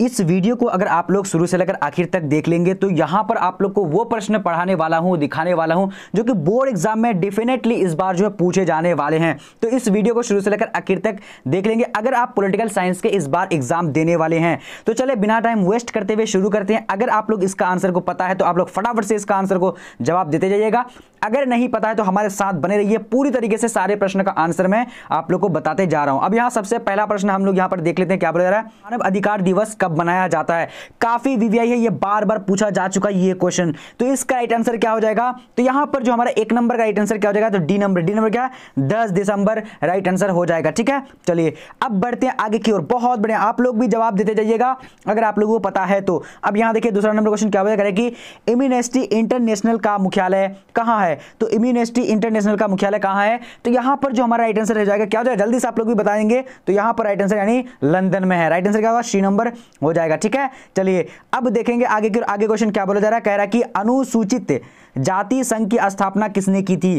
इस वीडियो को अगर आप लोग शुरू से लेकर आखिर तक देख लेंगे तो यहां पर आप लोग को वो प्रश्न पढ़ाने वाला हूं दिखाने वाला हूं जो कि बोर्ड एग्जाम में डेफिनेटली इस बार जो है पूछे जाने वाले हैं तो इस वीडियो को शुरू से लेकर आखिर तक देख लेंगे अगर आप पोलिटिकल साइंस के इस बार एग्जाम देने वाले हैं तो चले बिना टाइम वेस्ट करते हुए शुरू करते हैं अगर आप लोग इसका आंसर को पता है तो आप लोग फटाफट से इसका आंसर को जवाब देते जाइएगा अगर नहीं पता है तो हमारे साथ बने रहिए पूरी तरीके से सारे प्रश्न का आंसर मैं आप लोग को बताते जा रहा हूं अब यहां सबसे पहला प्रश्न हम लोग यहां पर देख लेते हैं क्या बोला जा रहा है मानव अधिकार दिवस कब कब बनाया जाता है काफ़ी वीवीआई है ये बार बार पूछा जा चुका है ये क्वेश्चन तो इसका राइट आंसर क्या हो जाएगा तो यहां पर जो हमारा एक नंबर का राइट आंसर क्या हो जाएगा तो डी नंबर डी नंबर क्या दस दिसंबर राइट आंसर हो जाएगा ठीक है चलिए अब बढ़ते हैं आगे की ओर बहुत बढ़िया आप लोग भी जवाब देते जाइएगा अगर आप लोगों को पता है तो अब यहां देखिए दूसरा नंबर क्वेश्चन क्या हो जाएगा कि इम्यूनिस्टी इंटरनेशनल का मुख्यालय कहां है तो इम्यूनिस्टी इंटरनेशनल का मुख्यालय कहां है तो यहां पर जो हमारा राइट आंसर हो जाएगा क्या हो जाएगा जल्दी से आप लोग भी बताएंगे तो यहां पर राइट आंसर यानी लंदन में है राइट आंसर क्या होगा सी नंबर हो जाएगा ठीक है चलिए अब देखेंगे आगे आगे क्वेश्चन क्या बोला जा रहा है कह रहा है कि अनुसूचित जाति संघ की स्थापना किसने की थी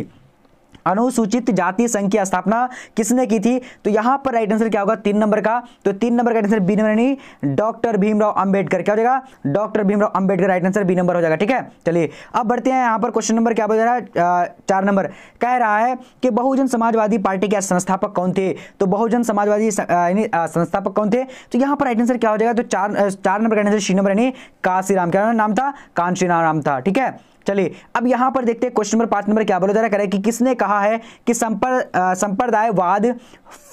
अनुसूचित जाति संघ की स्थापना किसने की थी तो यहां पर राइट आंसर क्या होगा तीन नंबर का तो तीन नंबर का आंसर बी नंबर यानी डॉक्टर भीमराव अंबेडकर क्या हो जाएगा doctor Bhimrao Ambedkar right answer B number हो जाएगा ठीक है चलिए अब बढ़ते हैं यहां पर क्वेश्चन नंबर क्या बोल रहा है चार नंबर कह रहा है कि बहुजन समाजवादी पार्टी के संस्थापक कौन थे तो बहुजन समाजवादी संस्थापक कौन थे तो यहाँ पर राइट आंसर क्या हो जाएगा तो चार चार नंबर का आंसर सी नंबर यानी काशीराम क्या नाम था कांशीराम था ठीक है चलिए अब यहां पर देखते हैं क्वेश्चन नंबर पांच नंबर क्या बोला जा रहा है कि किसने कहा है कि संपर संप्रदायवाद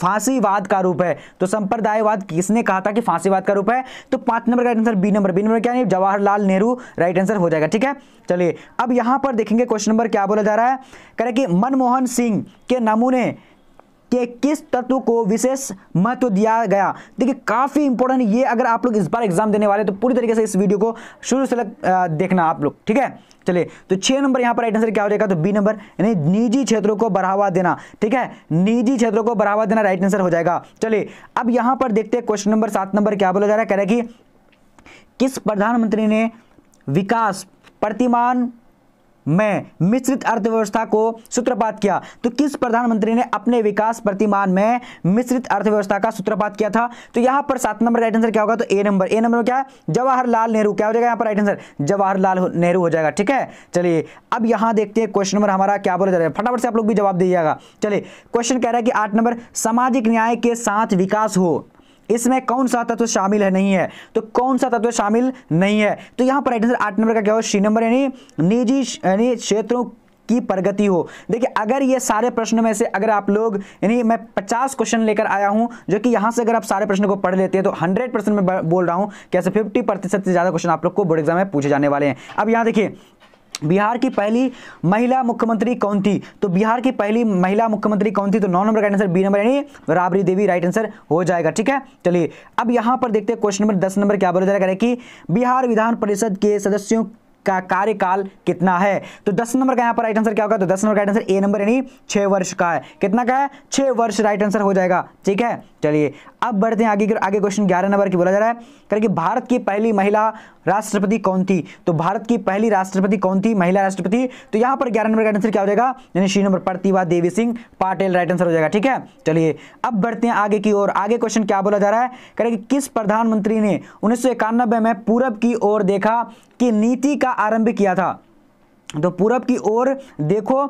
फांसीवाद का रूप है तो संप्रदायवाद किसने कहा था कि फांसीवाद का रूप है तो पांच नंबर का answer B number B number क्या नहीं जवाहरलाल नेहरू राइट आंसर हो जाएगा ठीक है चलिए अब यहां पर देखेंगे क्वेश्चन नंबर क्या बोला जा रहा है कह रहे कि मनमोहन सिंह के नमूने के किस तत्व को विशेष महत्व दिया गया देखिए काफ़ी इंपॉर्टेंट ये अगर आप लोग इस बार एग्जाम देने वाले तो पूरी तरीके से इस वीडियो को शुरू से लग देखना आप लोग ठीक है चलिए तो छह नंबर यहां पर राइट आंसर क्या हो जाएगा तो बी नंबर यानी निजी क्षेत्रों को बढ़ावा देना ठीक है निजी क्षेत्रों को बढ़ावा देना राइट आंसर हो जाएगा चलिए अब यहां पर देखते हैं क्वेश्चन नंबर सात नंबर क्या बोला जा रहा है कह रहे कि किस प्रधानमंत्री ने विकास प्रतिमान में मिश्रित अर्थव्यवस्था को सूत्रपात किया तो किस प्रधानमंत्री ने अपने विकास प्रतिमान में मिश्रित अर्थव्यवस्था का सूत्रपात किया था तो यहां पर सात नंबर राइट आंसर क्या होगा तो ए नंबर ए नंबर क्या है जवाहरलाल नेहरू क्या हो जाएगा यहां पर राइट आंसर जवाहरलाल नेहरू हो जाएगा ठीक है चलिए अब यहां देखते हैं क्वेश्चन नंबर हमारा क्या बोला जा रहा है फटाफट से आप लोग भी जवाब दीजिएगा चलिए क्वेश्चन कह रहा है कि आठ नंबर सामाजिक न्याय के साथ विकास हो इसमें कौन सा तत्व शामिल है नहीं है तो कौन सा तत्व शामिल नहीं है तो यहाँ पर आठ नंबर का क्या हो सी नंबर यानी निजी यानी क्षेत्रों की प्रगति हो देखिए अगर ये सारे प्रश्नों में से अगर आप लोग यानी मैं 50 क्वेश्चन लेकर आया हूं जो कि यहां से अगर आप सारे प्रश्नों को पढ़ लेते हैं तो 100 परसेंट मैं बोल रहा हूं कैसे 50 प्रतिशत से ज़्यादा क्वेश्चन आप लोग को बोर्ड एग्जाम में पूछे जाने वाले हैं अब यहां देखिए बिहार की पहली महिला मुख्यमंत्री कौन थी तो बिहार की पहली महिला मुख्यमंत्री कौन थी तो नौ नंबर का आंसर बी नंबर यानी राबरी देवी राइट आंसर हो जाएगा ठीक है चलिए अब यहां पर देखते हैं क्वेश्चन नंबर दस नंबर क्या बोला जा रहा है कि बिहार विधान परिषद के सदस्यों का कार्यकाल कितना है तो दस नंबर का यहां पर राइट आंसर क्या होगा तो दस नंबर का राइट आंसर ए नंबर यानी छह वर्ष का है कितना का है छह वर्ष राइट आंसर हो जाएगा ठीक है चलिए अब बढ़ते हैं आगे आगे क्वेश्चन ग्यारह नंबर की बोला जा रहा है करें कि भारत की पहली महिला राष्ट्रपति कौन थी तो भारत की पहली राष्ट्रपति कौन थी महिला राष्ट्रपति तो यहां पर ग्यारह नंबर का आंसर क्या हो जाएगा यानी Shri number Pratibha Devi Singh Patil right answer हो जाएगा ठीक है चलिए अब बढ़ते हैं आगे की ओर आगे क्वेश्चन क्या बोला जा रहा है करें कि किस प्रधानमंत्री ने उन्नीस में पूरब की ओर देखा कि नीति का आरंभ किया था तो पूरब की ओर देखो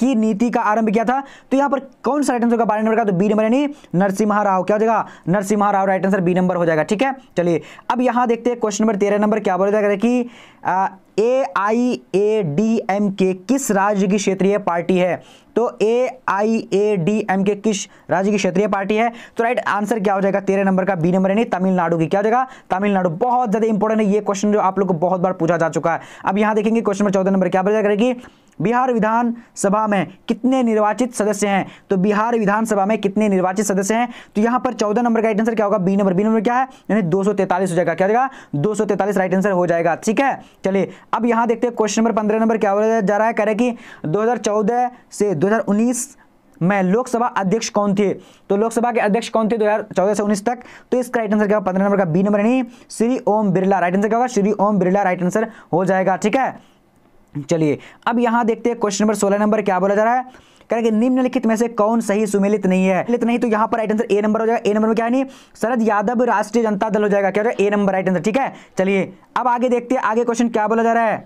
की नीति का आरंभ किया था तो यहां पर कौन सा राइट आंसर होगा बारह नंबर का तो बी नंबर यानी नरसिम्हा राव क्या हो जाएगा Narasimha Rao right answer B number हो जाएगा ठीक है चलिए अब यहां देखते हैं क्वेश्चन नंबर तेरह नंबर क्या बोला जाएगा कि ए आई ए डी एम के किस राज्य की क्षेत्रीय पार्टी है तो ए आई ए डी एम के किस राज्य की क्षेत्रीय पार्टी है तो राइट आंसर क्या हो जाएगा तेरह नंबर का बी नंबर यानी तमिलनाडु की क्या हो जाएगा तमिलनाडु बहुत ज़्यादा इंपॉर्टेंट है ये क्वेश्चन जो आप लोग को बहुत बार पूछा जा चुका है अब यहां देखेंगे क्वेश्चन नंबर चौदह नंबर क्या बताया करेगी बिहार विधानसभा में कितने निर्वाचित सदस्य हैं तो बिहार विधानसभा में कितने निर्वाचित सदस्य हैं तो यहां पर चौदह नंबर का आंसर क्या होगा बी नंबर बी नंबर क्या है यानी दो हो जाएगा क्या दो जाएगा तैतालीस राइट आंसर हो जाएगा ठीक है चलिए अब यहाँ देखते हैं क्वेश्चन नंबर पंद्रह नंबर क्या बोला जा रहा है कह रहे कि 2014 से 2019 में लोकसभा अध्यक्ष कौन थे तो लोकसभा के अध्यक्ष कौन थे 2014 से 19 तक तो इसका राइट आंसर क्या होगा पंद्रह नंबर का बी नंबर नहीं श्री ओम बिरला राइट आंसर क्या होगा श्री ओम बिरला राइट आंसर हो जाएगा ठीक है चलिए अब यहां देखते हैं क्वेश्चन नंबर सोलह नंबर क्या बोला जा रहा है कह रहा निम्नलिखित में से कौन सही सुमेलित नहीं है लित नहीं तो यहां पर राइट आंसर ए नंबर हो जाएगा ए नंबर में क्या नहीं शरद यादव राष्ट्रीय जनता दल हो जाएगा क्या हो जाएगा ए नंबर राइट आंसर ठीक है चलिए अब आगे देखते हैं आगे क्वेश्चन क्या बोला जा रहा है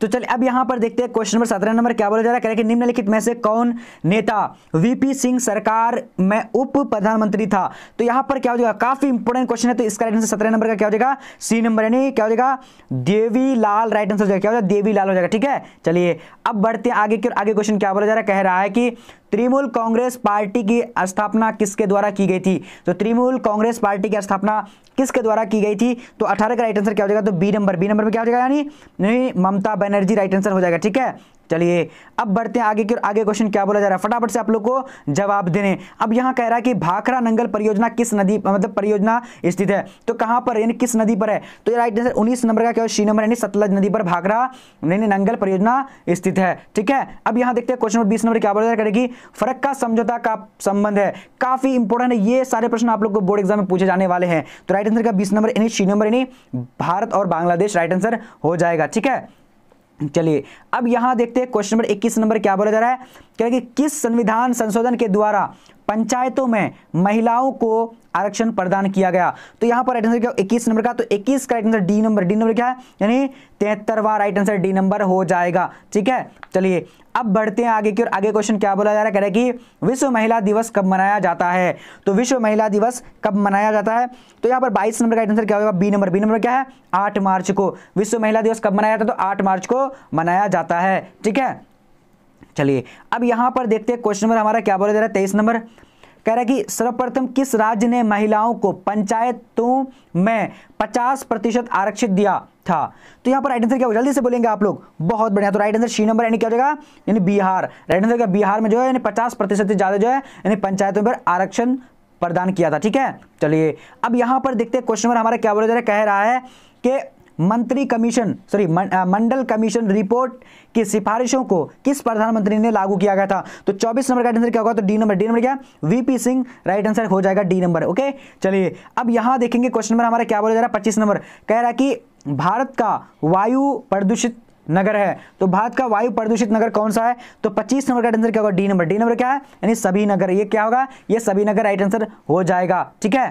तो चलिए अब यहां पर देखते हैं क्वेश्चन नंबर सत्रह नंबर क्या बोला जा रहा है कह कि निम्नलिखित में से कौन नेता वीपी सिंह सरकार में उप प्रधानमंत्री था तो यहां पर क्या हो जाएगा काफी इंपोर्टेंट क्वेश्चन है तो इसका राइट आंसर सत्रह नंबर का क्या हो जाएगा सी नंबर यानी क्या हो जाएगा देवी लाल राइट आंसर हो जाएगा क्या हो जाएगा देवी लाल हो जाएगा ठीक है चलिए अब बढ़ते हैं आगे की और आगे क्वेश्चन क्या बोला जा रहा है कह रहा है कि तृणमूल कांग्रेस पार्टी की स्थापना किसके द्वारा की गई थी तो तृणमूल कांग्रेस पार्टी की स्थापना किसके द्वारा की गई थी तो अठारह का राइट आंसर क्या हो जाएगा तो बी नंबर बी नंबर में क्या हो जाएगा यानी ममता बनर्जी राइट आंसर हो जाएगा ठीक है चलिए अब बढ़ते हैं आगे की आगे क्वेश्चन क्या बोला जा रहा है फटाफट से आप लोग को जवाब देने अब यहाँ कह रहा है कि भाखरा नंगल परियोजना किस नदी मतलब परियोजना स्थित है तो कहां पर यानी किस नदी पर है तो राइट आंसर उन्नीस नंबर का क्या सी नंबर यानी सतलज नदी पर भाखरा यानी नंगल परियोजना स्थित है ठीक है अब यहां देखते हैं क्वेश्चन नंबर बीस नंबर क्या बोला जा रहा है फरक का समझौता का संबंध है काफी इंपॉर्टेंट है ये सारे प्रश्न आप लोग को बोर्ड एग्जाम में पूछे जाने वाले हैं तो राइट आंसर का बीस नंबर यानी सी नंबर यानी भारत और बांग्लादेश राइट आंसर हो जाएगा ठीक है चलिए अब यहां देखते हैं क्वेश्चन नंबर 21 नंबर क्या बोला जा रहा है कि किस संविधान संशोधन के द्वारा पंचायतों में महिलाओं को आरक्षण प्रदान किया गया तो यहां पर राइट आंसर क्या 21 नंबर का तो 21 का right answer D number D number क्या है यानी तिहत्तरवा राइट आंसर डी नंबर हो जाएगा ठीक है चलिए अब बढ़ते हैं आगे की और आगे क्वेश्चन क्या बोला जा रहा है कह रहा है कि विश्व महिला दिवस कब मनाया जाता है तो विश्व महिला दिवस कब मनाया जाता है तो यहां पर 22 नंबर का आंसर क्या होगा बी नंबर बी नंबर क्या है 8 मार्च को विश्व महिला दिवस कब मनाया जाता है तो 8 मार्च को मनाया जाता है ठीक है चलिए अब यहां पर देखते हैं क्वेश्चन नंबर हमारा क्या बोला जा रहा है तेईस नंबर कह रहा है कि सर्वप्रथम किस राज्य ने महिलाओं को पंचायतों में 50 प्रतिशत आरक्षित दिया था तो यहां पर राइट आंसर क्या होगा जल्दी से बोलेंगे आप लोग बहुत बढ़िया तो राइट आंसर सी नंबर यानी क्या हो जाएगा यानी बिहार राइट आंसर क्या बिहार में जो है यानी पचास प्रतिशत से ज़्यादा जो है यानी पंचायतों पर आरक्षण प्रदान किया था ठीक है चलिए अब यहां पर देखते हैं क्वेश्चन नंबर हमारा क्या बोला जा रहा है कह रहा है कि मंत्री commission sorry Mandal commission report की सिफारिशों को किस प्रधानमंत्री ने लागू किया गया था तो चौबीस नंबर का आंसर क्या होगा तो डी नंबर डी नंबर क्या वीपी सिंह राइट आंसर हो जाएगा डी नंबर ओके चलिए अब यहां देखेंगे क्वेश्चन नंबर हमारा क्या बोला जा रहा है पच्चीस नंबर कह रहा है कि भारत का वायु प्रदूषित नगर है तो भारत का वायु प्रदूषित नगर कौन सा है तो 25 नंबर का आंसर क्या होगा डी नंबर डी नंबर क्या है यानी सभी नगर ये क्या होगा ये सभी नगर राइट आंसर हो जाएगा ठीक है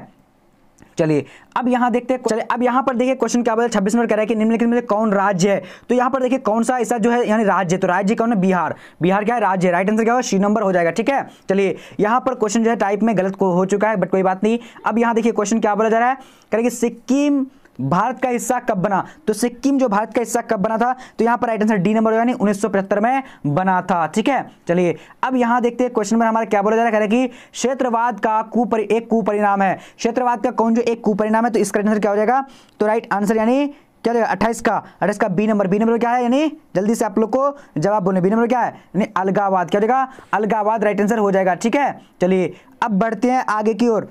चलिए अब यहाँ देखते हैं चलिए अब यहां पर देखिए क्वेश्चन क्या बोला छब्बीस नंबर कह रहा है कि निम्नलिखित में कौन राज्य है तो यहाँ पर देखिए कौन सा ऐसा जो है यानी राज्य तो राज्य कौन है बिहार बिहार क्या है राज्य है राइट आंसर क्या होगा सी नंबर हो जाएगा ठीक है चलिए यहां पर क्वेश्चन जो है टाइप में गलत हो चुका है बट कोई बात नहीं अब यहाँ देखिए क्वेश्चन क्या बोला जा रहा है कह रहा है कि सिक्किम भारत का हिस्सा कब बना तो सिक्किम जो भारत का हिस्सा कब बना था तो यहां पर राइट आंसर डी नंबर यानी 1975 में बना था ठीक है चलिए अब यहां देखते हैं क्वेश्चन नंबर हमारा क्या बोला जा रहा है कि क्षेत्रवाद का कुपरि एक कुपरिणाम है क्षेत्रवाद का कौन जो एक कुपरिणाम है तो इसका आंसर क्या हो जाएगा तो राइट आंसर यानी क्या देगा अट्ठाईस का अट्ठाईस का बी नंबर बी नंबर क्या है यानी जल्दी से आप लोग को जवाब बोलने बी नंबर क्या है यानी अलगावाद क्या देगा अलगावाद राइट आंसर हो जाएगा ठीक है चलिए अब बढ़ते हैं आगे की ओर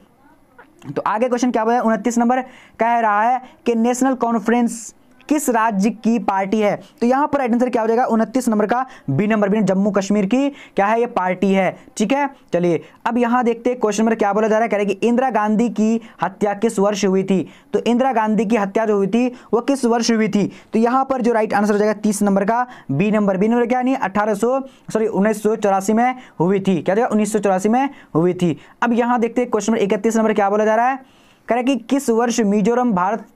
तो आगे क्वेश्चन क्या हुआ है उनतीस नंबर कह रहा है कि नेशनल कॉन्फ्रेंस किस राज्य की पार्टी है तो यहां पर राइट आंसर क्या हो जाएगा उनतीस नंबर का B number B Jammu Kashmir की क्या है ये पार्टी है ठीक है चलिए अब यहां देखते हैं क्वेश्चन नंबर क्या बोला जा रहा है कह रहे कि इंदिरा गांधी की हत्या किस वर्ष हुई थी तो इंदिरा गांधी की हत्या जो हुई थी वो किस वर्ष हुई थी तो यहां पर जो राइट आंसर हो जाएगा तीस नंबर का बी नंबर बी नंबर क्या नहीं अठारह सॉरी उन्नीस में हुई थी क्या जाएगा उन्नीस में हुई थी अब यहाँ देखते हैं क्वेश्चन नंबर इकतीस नंबर क्या बोला जा रहा है कह रहा है कि किस वर्ष मिजोरम भारत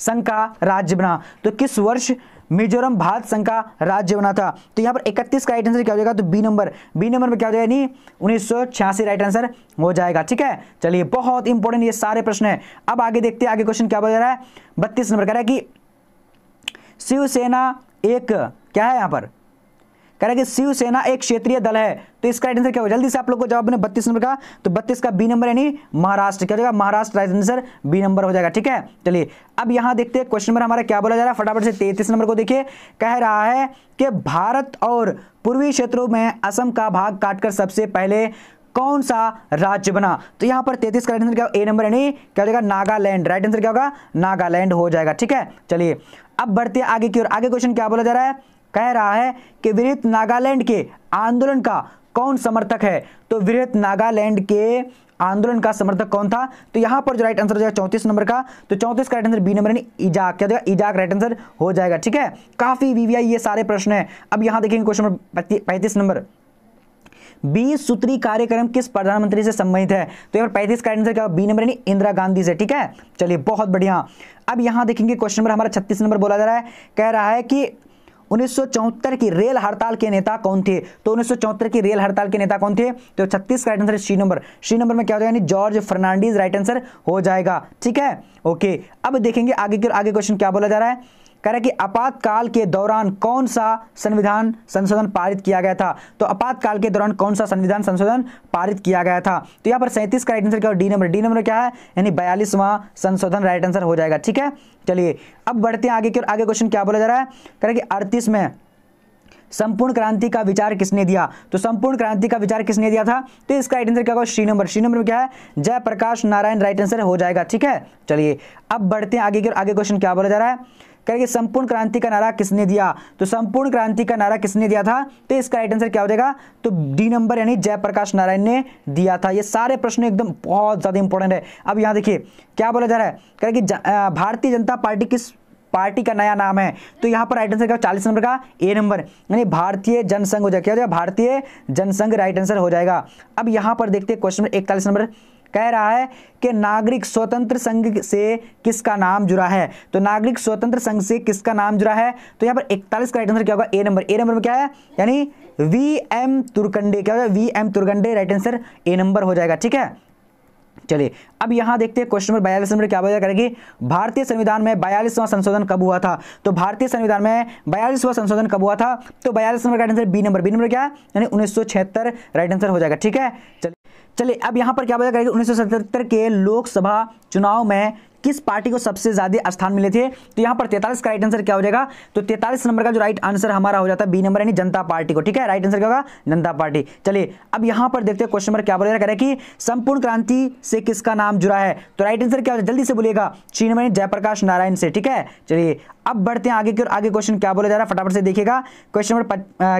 संघ का राज्य बना तो किस वर्ष मिजोरम भारत संघ का राज्य बना था तो यहाँ पर 31 का राइट आंसर क्या हो जाएगा तो बी नंबर बी नंबर में क्या हो जाएगा नहीं उन्नीस राइट आंसर हो जाएगा ठीक है चलिए बहुत इंपॉर्टेंट ये सारे प्रश्न है अब आगे देखते हैं आगे क्वेश्चन क्या बोल रहा है बत्तीस नंबर कह रहा है कि शिवसेना एक क्या है यहाँ पर कह रहा है कि शिवसेना एक क्षेत्रीय दल है तो इसका राइट आंसर क्या होगा जल्दी से आप लोग को जवाब मैंने बत्तीस नंबर का तो बत्तीस का बी नंबर यानी महाराष्ट्र क्या हो जाएगा Maharashtra right answer B number हो जाएगा ठीक है चलिए अब यहां देखते हैं क्वेश्चन नंबर हमारा क्या बोला जा रहा है फटाफट से तैतीस नंबर को देखिए कह रहा है कि भारत और पूर्वी क्षेत्रों में असम का भाग काटकर सबसे पहले कौन सा राज्य बना तो यहां पर तैतीस का राइट आंसर क्या ए नंबर यानी क्या हो जाएगा नागालैंड राइट आंसर क्या होगा नागालैंड हो जाएगा ठीक है चलिए अब बढ़ते आगे की ओर आगे क्वेश्चन क्या बोला जा रहा है कह रहा है कि वृहत नागालैंड के आंदोलन का कौन समर्थक है तो वृहत नागालैंड के आंदोलन का समर्थक कौन था तो यहां पर जो राइट आंसर हो जाएगा चौंतीस नंबर का तो चौंतीस का राइट आंसर बी नंबर इजाक क्या देगा इजाक राइट आंसर हो जाएगा ठीक है काफी वीवीआई ये सारे प्रश्न है अब यहां देखेंगे क्वेश्चन नंबर पैंतीस नंबर बीस सूत्री कार्यक्रम किस प्रधानमंत्री से संबंधित है तो यहाँ पैंतीस का आंसर क्या बी नंबर यानी इंदिरा गांधी से ठीक है चलिए बहुत बढ़िया अब यहां देखेंगे क्वेश्चन नंबर हमारा छत्तीस नंबर बोला जा रहा है कह रहा है कि उन्नीस की रेल हड़ताल के नेता कौन थे तो उन्नीस की रेल हड़ताल के नेता कौन थे तो छत्तीस का right answer C number C number में क्या हो जाएगा यानी जॉर्ज फर्नांडीज राइट आंसर हो जाएगा ठीक है ओके अब देखेंगे आगे के आगे क्वेश्चन क्या बोला जा रहा है कह रहे कि आपातकाल के दौरान कौन सा संविधान संशोधन पारित किया गया था तो आपातकाल के दौरान कौन सा संविधान संशोधन पारित किया गया था तो यहाँ पर सैंतीस का राइट आंसर क्या डी नंबर डी नंबर क्या है यानी बयालीसवां संशोधन राइट आंसर हो जाएगा ठीक है चलिए अब बढ़ते हैं आगे की और आगे क्वेश्चन क्या बोला जा रहा है कह रहे कि अड़तीस में संपूर्ण क्रांति का विचार किसने दिया तो संपूर्ण क्रांति का विचार किसने दिया था तो इसका राइट आंसर क्या होगा श्री नंबर श्री नंबर में क्या है जयप्रकाश नारायण राइट आंसर हो जाएगा ठीक है चलिए अब बढ़ते हैं आगे की और आगे क्वेश्चन क्या बोला जा रहा है करेंगे संपूर्ण क्रांति का नारा किसने दिया तो संपूर्ण क्रांति का नारा किसने दिया था तो इसका राइट आंसर क्या हो जाएगा तो डी नंबर यानी जयप्रकाश नारायण ने दिया था ये सारे प्रश्न एकदम बहुत ज़्यादा इंपॉर्टेंट है अब यहाँ देखिए क्या बोला जा रहा है कह भारतीय जनता पार्टी किस पार्टी का नया नाम है तो यहां पर राइट आंसर क्या चालीस नंबर का ए नंबर यानी भारतीय जनसंघ हो जाएगा क्या हो जाएगा भारतीय जनसंघ राइट आंसर हो जाएगा अब यहां पर देखते हैं क्वेश्चन नंबर इकतालीस नंबर कह रहा है कि नागरिक स्वतंत्र संघ से किसका नाम जुड़ा है तो नागरिक स्वतंत्र संघ से किसका नाम जुड़ा है तो यहां पर इकतालीस का राइट आंसर क्या होगा ए नंबर ए नंबर में क्या है यानी वी एम तुरकंडे क्या होगा V M Tarkunde right answer A number हो जाएगा ठीक है चलिए अब यहां देखते हैं क्वेश्चन नंबर बयालीस नंबर क्या बोला करेगी भारतीय संविधान में बयालीसवां संशोधन कब हुआ था तो भारतीय संविधान में बयालीसवां संशोधन कब हुआ था तो बयालीस नंबर का right answer B number B number क्या यानी उन्नीस सौ छिहत्तर राइट आंसर हो जाएगा ठीक है चलिए चलिए अब यहां पर क्या बताया करेगा उन्नीस सौ के लोकसभा चुनाव में किस पार्टी को सबसे ज्यादा स्थान मिले थे तो यहां पर 43 का राइट आंसर क्या हो जाएगा तो 43 नंबर का जो राइट आंसर हमारा हो जाता है बी नंबर यानी जनता पार्टी को ठीक है राइट आंसर क्या होगा जनता पार्टी चलिए अब यहां पर देखते हैं क्वेश्चन नंबर क्या बोलेगा कह कि संपूर्ण क्रांति से किसका नाम जुड़ा है तो राइट आंसर क्या हो जल्दी से बोलेगा सी नंबर जयप्रकाश नारायण से ठीक है चलिए अब बढ़ते हैं आगे की और आगे क्वेश्चन क्या बोला जा रहा है फटाफट से देखिएगा क्वेश्चन नंबर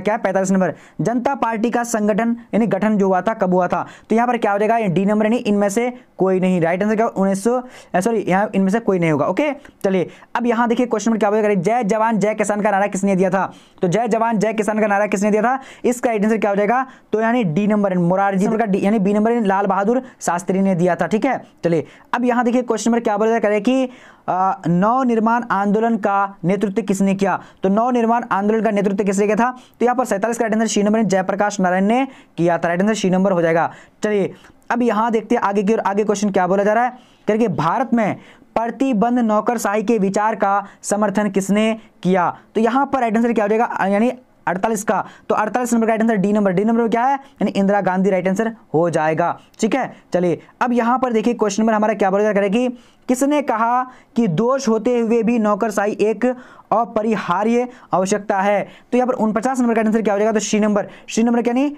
क्या है पैंतालीस नंबर जनता पार्टी का संगठन यानी गठन जो हुआ था कब हुआ था तो यहाँ पर क्या हो जाएगा डी नंबर यानी इनमें से कोई नहीं राइट आंसर क्या उन्नीस सॉरी यहाँ इनमें से कोई नहीं होगा ओके चलिए अब यहाँ देखिए क्वेश्चन नंबर क्या बोलेगा जय जवान जय किसान का नारा किसने दिया था तो जय जवान जय किसान का नारा किसने दिया था इसका राइट आंसर क्या हो जाएगा तो यानी डी नंबर मोरारजी का यानी बी नंबर लाल बहादुर शास्त्री ने दिया था ठीक है चलिए अब यहाँ देखिए क्वेश्चन नंबर क्या बोला जाए कि नव निर्माण आंदोलन का नेतृत्व किसने किया तो नव निर्माण आंदोलन का नेतृत्व किसने किया था तो यहाँ पर सैंतालीस का right answer C number Jayaprakash Narayan ने किया था राइट आंसर शी नंबर हो जाएगा चलिए अब यहाँ देखते हैं आगे की और आगे क्वेश्चन क्या बोला जा रहा है करके भारत में प्रतिबंध नौकरशाही के विचार का समर्थन किसने किया तो यहाँ पर राइट आंसर क्या हो जाएगा यानी अड़तालीस का तो अड़तालीस नंबर का right answer D number D number क्या है यानी इंदिरा गांधी राइट आंसर हो जाएगा ठीक है चलिए अब यहां पर देखिए क्वेश्चन नंबर हमारा क्या बोला करेगी किसने कहा कि दोष होते हुए भी नौकरशाही एक अपरिहार्य आवश्यकता है तो यहां पर उनपचास नंबर का आंसर क्या हो जाएगा तो श्री नंबर श्री नंबर क्या नहीं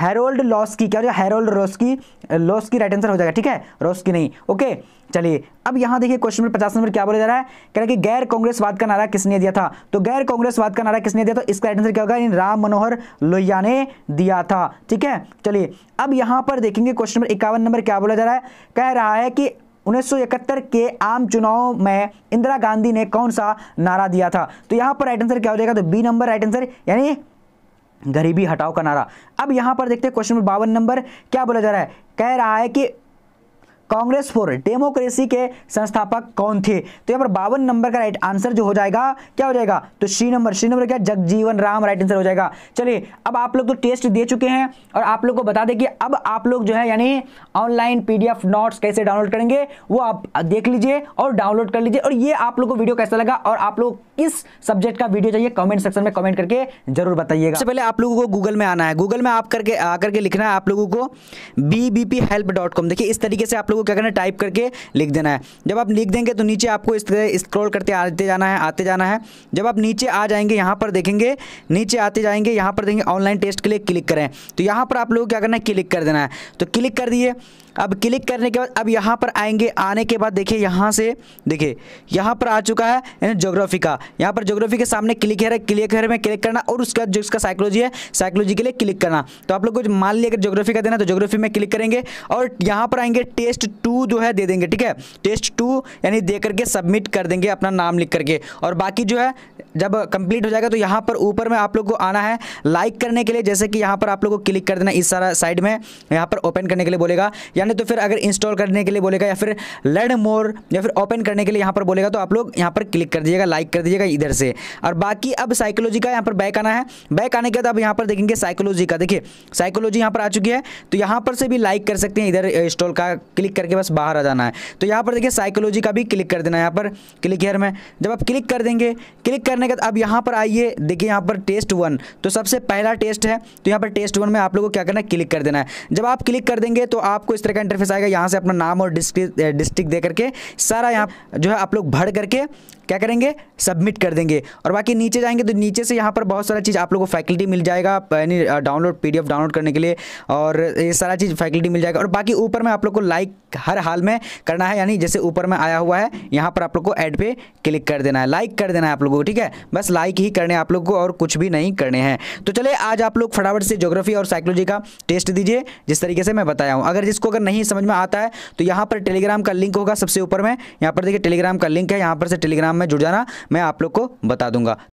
हेरोल्ड लॉस की क्या हो जाएगा हेरोल्ड रोस की लॉस की राइट आंसर हो जाएगा ठीक है रोस की नहीं ओके चलिए अब यहां देखिए क्वेश्चन नंबर पचास नंबर क्या बोला जा रहा है कह रहा है कि गैर कांग्रेसवाद का नारा किसने दिया था तो गैर कांग्रेसवाद का नारा किसने दिया तो इसका राइट आंसर क्या होगा राम मनोहर लोहिया ने दिया था ठीक है चलिए अब यहां पर देखेंगे क्वेश्चन नंबर इक्यावन नंबर क्या बोला जा रहा है कह रहा है कि 1971 के आम चुनाव में इंदिरा गांधी ने कौन सा नारा दिया था तो यहां पर राइट आंसर क्या हो जाएगा तो बी नंबर राइट आंसर यानी गरीबी हटाओ का नारा अब यहां पर देखते हैं क्वेश्चन नंबर बावन नंबर क्या बोला जा रहा है कह रहा है कि कांग्रेस फॉर डेमोक्रेसी के संस्थापक कौन थे तो यहाँ पर बावन नंबर का राइट आंसर जो हो जाएगा क्या हो जाएगा तो सी नंबर सी नंबर क्या जगजीवन राम राइट आंसर हो जाएगा चलिए अब आप लोग तो टेस्ट दे चुके हैं और आप लोग को बता दें कि अब आप लोग जो है यानी ऑनलाइन पीडीएफ नोट्स कैसे डाउनलोड करेंगे वो आप देख लीजिए और डाउनलोड कर लीजिए और ये आप लोग को वीडियो कैसा लगा और आप लोग इस सब्जेक्ट का वीडियो चाहिए कमेंट सेक्शन में कमेंट करके जरूर बताइएगा सबसे पहले आप लोगों को गूगल में आना है गूगल में आप करके आकर के लिखना है आप लोगों को B B P help dot com देखिए इस तरीके से आप लोगों को क्या करना है टाइप करके लिख देना है जब आप लिख देंगे तो नीचे आपको इस तरह स्क्रॉल करते आते जाना है आते जाना है जब आप नीचे आ जाएंगे यहाँ पर देखेंगे नीचे आते जाएंगे यहाँ पर देखेंगे ऑनलाइन टेस्ट के लिए क्लिक करें तो यहाँ पर आप लोगों को क्या करना है क्लिक कर देना है तो क्लिक कर दिए अब क्लिक करने के बाद अब यहाँ पर आएंगे आने के बाद देखिए यहाँ से देखिए यहाँ पर आ चुका है ज्योग्राफी का यहाँ पर जोग्राफी के सामने क्लिक है क्लिक है में क्लिक करना और उसका जो इसका साइकोलॉजी है साइकोलॉजी के लिए क्लिक करना तो आप लोग को मान लिया अगर जोग्राफी का देना तो जोग्राफी में क्लिक करेंगे और यहाँ पर आएंगे टेस्ट टू जो है दे देंगे ठीक है टेस्ट टू यानी दे करके सबमिट कर देंगे अपना नाम लिख करके और बाकी जो है जब कंप्लीट हो जाएगा तो यहाँ पर ऊपर में आप लोग को आना है लाइक करने के लिए जैसे कि यहाँ पर आप लोग को क्लिक कर देना इस सारा साइड में यहाँ पर ओपन करने के लिए बोलेगा यानी तो फिर अगर इंस्टॉल करने के लिए बोलेगा या फिर लर्न मोर या फिर ओपन करने के लिए यहाँ पर बोलेगा तो आप लोग यहाँ पर क्लिक कर दीजिएगा लाइक कर दीजिएगा इधर से और बाकी अब साइकोलॉजी का यहाँ पर बैक आना है बैक आने के बाद अब यहाँ पर देखेंगे साइकोलॉजी का देखिए साइकोलॉजी यहाँ पर आ चुकी है तो यहाँ पर से भी लाइक कर सकते हैं इधर इंस्टॉल का क्लिक करके बस बाहर आ जाना है तो यहाँ पर देखिए साइकोलॉजी का भी क्लिक कर देना है यहाँ पर क्लिक हेयर में जब आप क्लिक कर देंगे क्लिक करने के बाद अब यहाँ पर आइए देखिए यहाँ पर टेस्ट वन तो सबसे पहला टेस्ट है तो यहाँ पर टेस्ट वन में आप लोगों को क्या करना है क्लिक कर देना है जब आप क्लिक कर देंगे तो आपको इस तरह का इंटरफेस आएगा यहाँ से अपना नाम और डिस्ट्रिक्ट डिस्ट्रिक्ट देकर के सारा यहाँ जो है आप लोग भर करके क्या करेंगे सबमिट कर देंगे और बाकी नीचे जाएंगे तो नीचे से यहाँ पर बहुत सारा चीज़ आप लोगों को फैकल्टी मिल जाएगा यानी डाउनलोड पी डाउनलोड करने के लिए और ये सारा चीज़ फैकल्टी मिल जाएगा और बाकी ऊपर में आप लोग को लाइक हर हाल में करना है यानी जैसे ऊपर में आया हुआ है यहाँ पर आप लोग को एड पे क्लिक कर देना है लाइक कर देना है आप लोगों को ठीक है बस लाइक ही करने आप लोग को और कुछ भी नहीं करने हैं तो चले आज आप लोग फटाफट से जोग्राफी और साइकोलॉजी का टेस्ट दीजिए जिस तरीके से मैं बताया हूँ अगर जिसको अगर नहीं समझ में आता है तो यहाँ पर टेलीग्राम का लिंक होगा सबसे ऊपर में यहाँ पर देखिए टेलीग्राम का लिंक है यहाँ पर से टेलीग्राम में जुड़ जाना मैं आप लोग को बता दूंगा